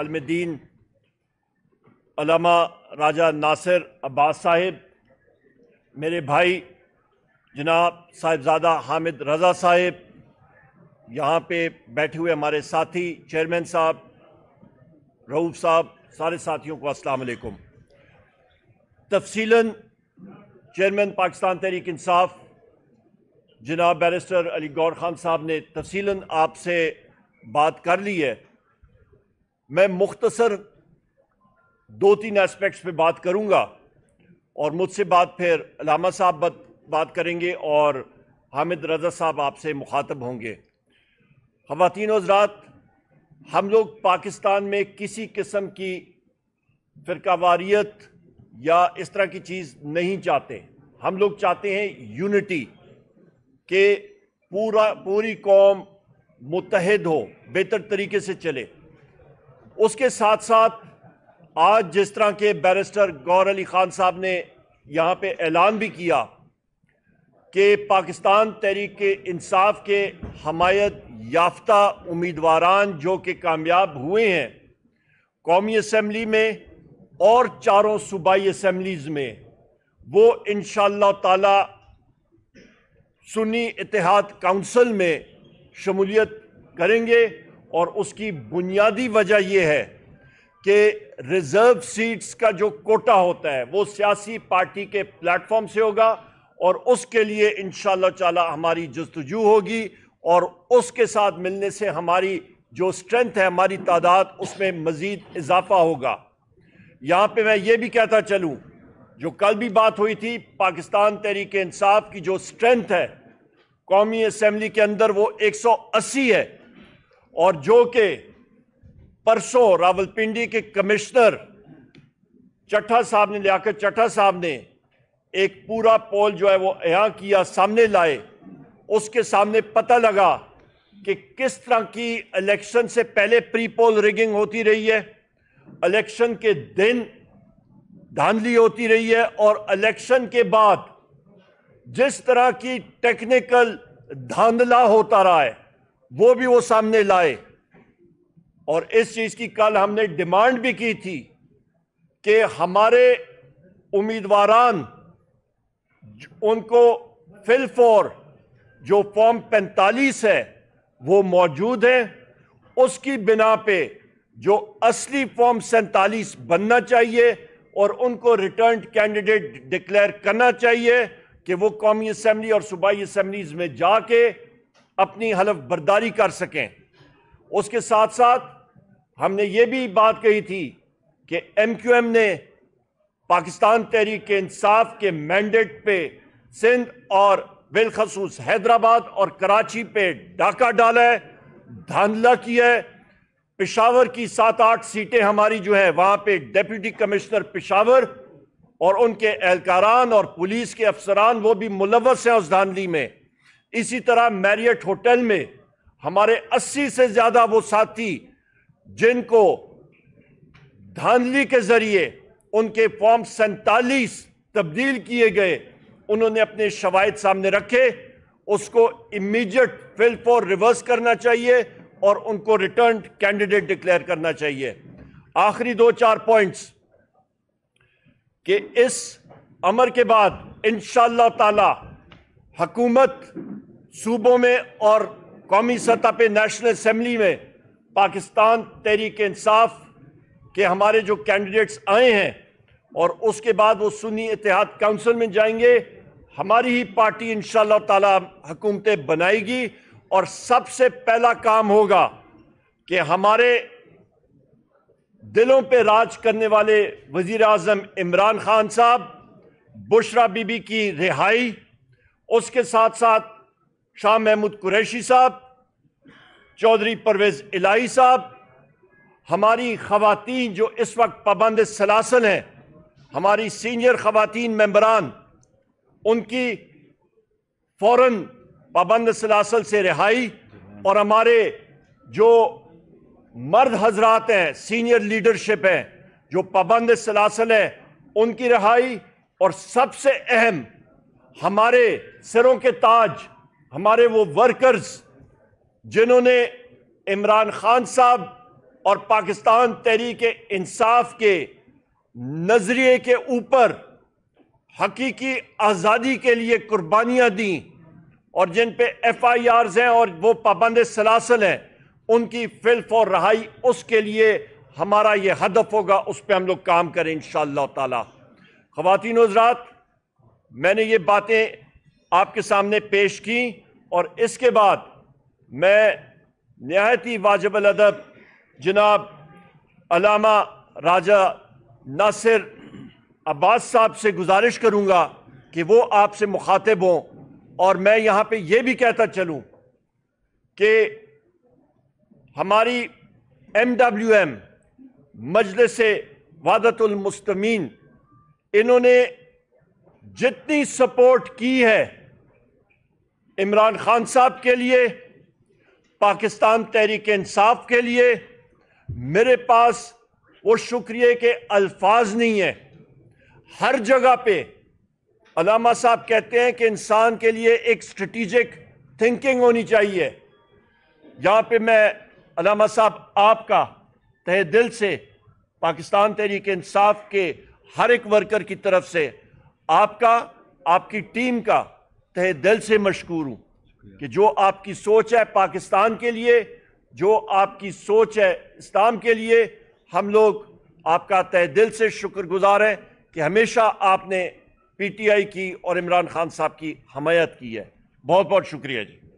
आलमदीन अलामा राजा नासिर अब्बास साहिब मेरे भाई जनाब साहिबजादा हामिद रज़ा साहिब यहाँ पे बैठे हुए हमारे साथी चेयरमैन साहब रऊफ़ साहब सारे साथियों को अस्सलाम वालेकुम तफसीलन चेयरमैन पाकिस्तान तहरीक इंसाफ जनाब बैरिस्टर अली गौर खान साहब ने तफसीला आपसे बात कर ली है मैं मुख्तसर दो तीन एस्पेक्ट्स पे बात करूंगा और मुझसे बात फिर लामा साहब बात, बात करेंगे और हामिद रजा साहब आपसे मुखातब होंगे खातिन हजरात हम लोग पाकिस्तान में किसी किस्म की फिरकावारीत या इस तरह की चीज़ नहीं चाहते हम लोग चाहते हैं यूनिटी के पूरा पूरी कौम मुतहद हो बेहतर तरीके से चले उसके साथ साथ आज जिस तरह के बैरिस्टर गौर अली खान साहब ने यहाँ पे ऐलान भी किया कि पाकिस्तान तहरीक इंसाफ के हमायत याफ्ता उम्मीदवारान जो कि कामयाब हुए हैं कौमी असम्बली में और चारों सूबाई असम्बलीज में वो इन शाह सुन्नी इतिहाद काउंसिल में शमूलियत करेंगे और उसकी बुनियादी वजह यह है कि रिजर्व सीट्स का जो कोटा होता है वो सियासी पार्टी के प्लेटफॉर्म से होगा और उसके लिए इन शाह हमारी जस्तजू होगी और उसके साथ मिलने से हमारी जो स्ट्रेंथ है हमारी तादाद उसमें मज़ीद इजाफा होगा यहाँ पे मैं ये भी कहता चलूँ जो कल भी बात हुई थी पाकिस्तान तहरीक इंसाफ की जो स्ट्रेंथ है कौमी असम्बली के अंदर वो 180 है और जो के परसों रावलपिंडी के कमिश्नर चट्ठा साहब ने लियाकत चट्ठा साहब ने एक पूरा पोल जो है वो यहाँ किया सामने लाए उसके सामने पता लगा कि किस तरह की इलेक्शन से पहले प्री पोल रिगिंग होती रही है इलेक्शन के दिन धांधली होती रही है और इलेक्शन के बाद जिस तरह की टेक्निकल धांधला होता रहा है वो भी वो सामने लाए और इस चीज की कल हमने डिमांड भी की थी कि हमारे उम्मीदवार उनको फिल फॉर जो फॉर्म पैंतालीस है वो मौजूद है उसकी बिना पे जो असली फॉर्म सैतालीस बनना चाहिए और उनको रिटर्न कैंडिडेट डिक्लेयर करना चाहिए कि वो कौमी असम्बली और सूबाई असम्बलीज में जाके अपनी हलफ बर्दारी कर सकें उसके साथ साथ हमने ये भी बात कही थी कि एम क्यू एम ने पाकिस्तान तहरीक इंसाफ के मैंडेट पे सिंध और बिलखसूस हैदराबाद और कराची पे डाका डाला है धांधला किया है पिशावर की सात आठ सीटें हमारी जो है वहाँ पे डेप्यूटी कमिश्नर पिशावर और उनके एहलकारान और पुलिस के अफसरान वो भी मुलवस हैं उस धांधली में इसी तरह मैरियट होटल में हमारे 80 से ज़्यादा वो साथी जिनको धांधली के ज़रिए उनके फॉर्म सैतालीस तब्दील किए गए उन्होंने अपने शवायद सामने रखे उसको इमीडिएट फिल फॉर रिवर्स करना चाहिए और उनको रिटर्न कैंडिडेट डिक्लेयर करना चाहिए आखिरी दो चार पॉइंट्स कि इस अमर के बाद इन ताला हकूमत सूबों में और कौमी सतह पर नेशनल असम्बली में पाकिस्तान तहरीक इंसाफ के हमारे जो कैंडिडेट्स आए हैं और उसके बाद वो सुनी इतिहाद काउंसिल में जाएंगे हमारी ही पार्टी इन ताला हुकूमतें बनाएगी और सबसे पहला काम होगा कि हमारे दिलों पर राज करने वाले वजीर अजम इमरान खान साहब बुशरा बीबी की रिहाई उसके साथ साथ शाह महमूद कुरैशी साहब चौधरी परवेज इलाही साहब हमारी खातन जो इस वक्त पाबंद सलासल हैं हमारी सीनियर खातन मम्बरान उनकी फ़ौर पाबंद सलासल से रिहाई और हमारे जो मर्द हजरात हैं सीनियर लीडरशिप हैं जो पाबंद सलासल हैं उनकी रिहाई और सबसे अहम हमारे सिरों के ताज हमारे वो वर्कर्स जिन्होंने इमरान खान साहब और पाकिस्तान तहरीक इंसाफ के नज़रिए के ऊपर हकीकी आज़ादी के लिए कुर्बानियाँ दी और जिन पे एफ आई आर्स हैं और वो पाबंद सलासल हैं उनकी फिल्फ और रहाई उसके लिए हमारा ये हदफ होगा उस पर हम लोग काम करें इन शाह तवातिन हजरात मैंने ये बातें आपके सामने पेश की और इसके बाद मैं नहायत ही वाजब अदब जनाब अलामा राजा नासिर अब्बास साहब से गुजारिश करूँगा कि वो आपसे मुखातिब हों और मैं यहाँ पे ये भी कहता चलूँ कि हमारी M W M Majlis Wahdat-ul-Muslimeen इन्होंने जितनी सपोर्ट की है इमरान खान साहब के लिए पाकिस्तान तहरीक इंसाफ के लिए मेरे पास वो शुक्रिया के अल्फाज नहीं है हर जगह पे अलामा साहब कहते हैं कि इंसान के लिए एक स्ट्रेटिजिक थिंकिंग होनी चाहिए यहाँ पे मैं अलामा साहब आपका तह दिल से पाकिस्तान तहरीक इंसाफ के हर एक वर्कर की तरफ से आपका आपकी टीम का तहे दिल से मशकूर हूँ कि जो आपकी सोच है पाकिस्तान के लिए जो आपकी सोच है इस्लाम के लिए हम लोग आपका तह दिल से शुक्रगुजार हैं कि हमेशा आपने पीटीआई की और इमरान खान साहब की हमायत की है बहुत बहुत शुक्रिया जी